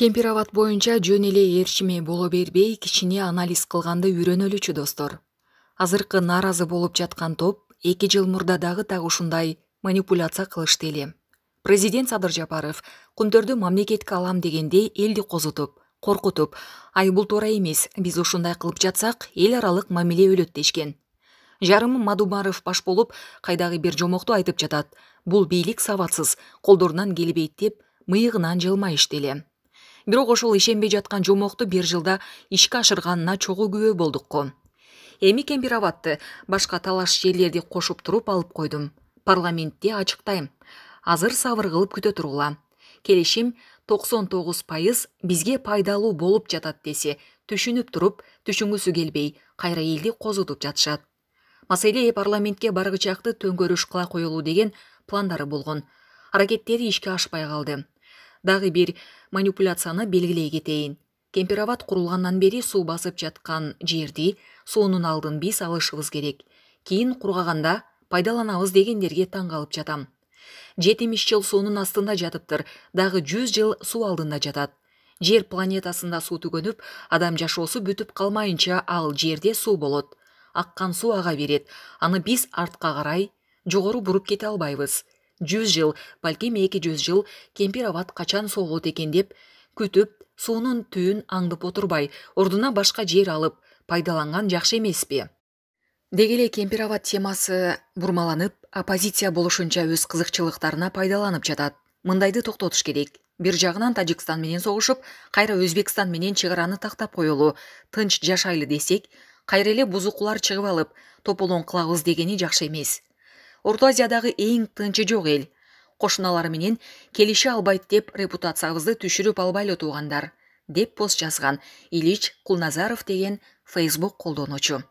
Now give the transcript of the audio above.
кемпир абад боюнча жөн эле ээрчиме боло бербей кичине анализ кылганды үйрөнөлүчү достор азыркы нааразы болуп жаткан топ эки жыл мурда дагы так ушундай манипуляция кылышты эле президент садыр жапаров кумтөрдү мамлекетке алам дегенде элди козутуп коркутуп ай бул туура эмес биз ушундай кылып жатсак эл аралык мамиле өлөт дешкен жарымы мадумаров баш болуп кайдагы бир жомокту айтып жатат бул бийлик сабатсыз колдорунан келбейт деп мыйыгынан жылмайышты эле бирок ошол ишенбей жаткан жомокту бир жылда ишке ашырганына чогуу күбө болдукко эми кемпир абадты башка талаш жерлерди кошуп туруп алып койдум парламентти ачыктайм азыр сабыр кылып күтө тургула келишим токсон тогуз пайыз бизге пайдалуу болуп жатат десе түшүнүп туруп түшүнгүсү келбей кайра элди козутуп жатышат маселе парламентке баргычакты төңкөрүш кыла коюлуу деген пландары болгон аракеттери ишке ашпай калды дагы бир манипуляцияны белгилей кетейин кемпир абад курулгандан бери суу басып жаткан жерди суунун алдын биз алышыбыз керек кийин кургаганда пайдаланабыз дегендерге таң калып жатам жетимиш жыл суунун астында жатыптыр дагы жүз жыл суу алдында жатат жер планетасында суу түгөнүп адам жашоосу бүтүп калмайынча ал жерде суу болот аққан су аға береді аны бес артқа қарай жоғары бұрып кете албайбыз жүз жыл балким эки жүз жыл кемпир абад качан соғылды экен деп күтіп суының түбүн аңдып отырбай ордуна башқа жер алып пайдаланған жакшы емес пе эле кемпир абад темасы бурмаланып оппозиция болушунча өз қызықшылықтарына пайдаланып жатат мындайды токтотуш керек бир жагынан тажикстан менен согушуп кайра өзбекстан менен чек араны тактап коелу тынч жашайлы десек кайра эле бузукулар чыгып алып тополоң кылабыз дегени жакшы эмес орто азиядагы эң тынчы жок эл кошуналары менен келише албайт деп репутациябызды түшүрүп албайлы туугандар деп пост жазган ильич кулназаров деген фейсбук колдонуучу